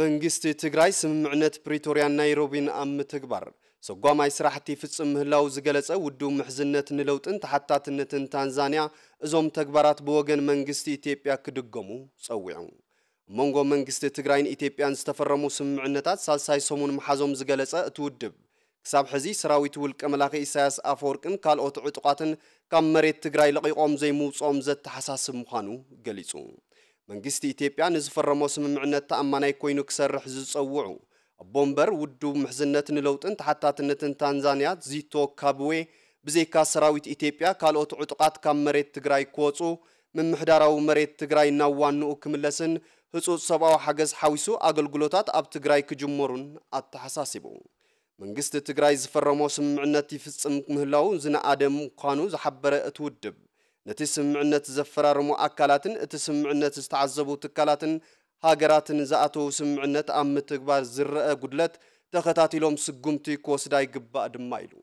መንግስቲ ትግራይ ስምምዕነት ፕሪቶርያን ናይሮቢን ኣብ ምትግባር ሰጓማይ ስራሕቲ ፍጽም ምህላው ዝገለጸ ውድብ ምሕዝነት ንለውጥን ተሓታትነትን ታንዛንያ እዞም ተግባራት ብወገን መንግስቲ ኢትዮጵያ ክድገሙ ጸዊዑ መንጎ መንግስቲ ትግራይን ኢትዮጵያን ዝተፈረሙ ስምምዕነታት ሳልሳይ ሰሙን መሓዞም ዝገለጸ እቲ ውድብ ክሳብ ሕዚ ሰራዊት ውልቀ መላኺ ኢሳያስ ኣፈወርቅን ካልኦት ዕጡቃትን ካብ መሬት ትግራይ ለቒቖም ዘይምውፅኦም ዘተሓሳስብ ምዃኑ ገሊጹ መንግስቲ ኢትዮጵያ ንዝፈረሞ ስምምዕነት ተኣማናይ ኮይኑ ክሰርሕ ዝፀውዑ ኣቦምበር ውድብ ምሕዝነት ንለውጥን ተሓታትነትን ታንዛንያ ዚቶ ካብዌ ብዘይካ ሰራዊት ኢትዮጵያ ካልኦት ዕጡቃት ካብ መሬት ትግራይ ክወፁ ምምሕዳራዊ መሬት ትግራይ ናብ ዋንኡ ክምለስን ህፁፅ ሰብኣዊ ሓገዝ ሓዊሱ ኣገልግሎታት ኣብ ትግራይ ክጅመሩን ኣተሓሳሲቡ መንግስቲ ትግራይ ዝፈረሞ ስምምዕነት ይፍፅም ምህላው ዝነኣደ ምኳኑ ዝሓበረ እቲ ውድብ ነቲ ስምዕነት ዘፈራርሙ ኣካላትን እቲ ስምዕነት ዝተዓዘቡ ትካላትን ሃገራትን ዝኣተዉ ስምዕነት ኣብ ምትግባር ዝረአ ጉድለት ተኸታቲሎም ስጉምቲ ክወስዳ ይግባእ ድማ ኢሉ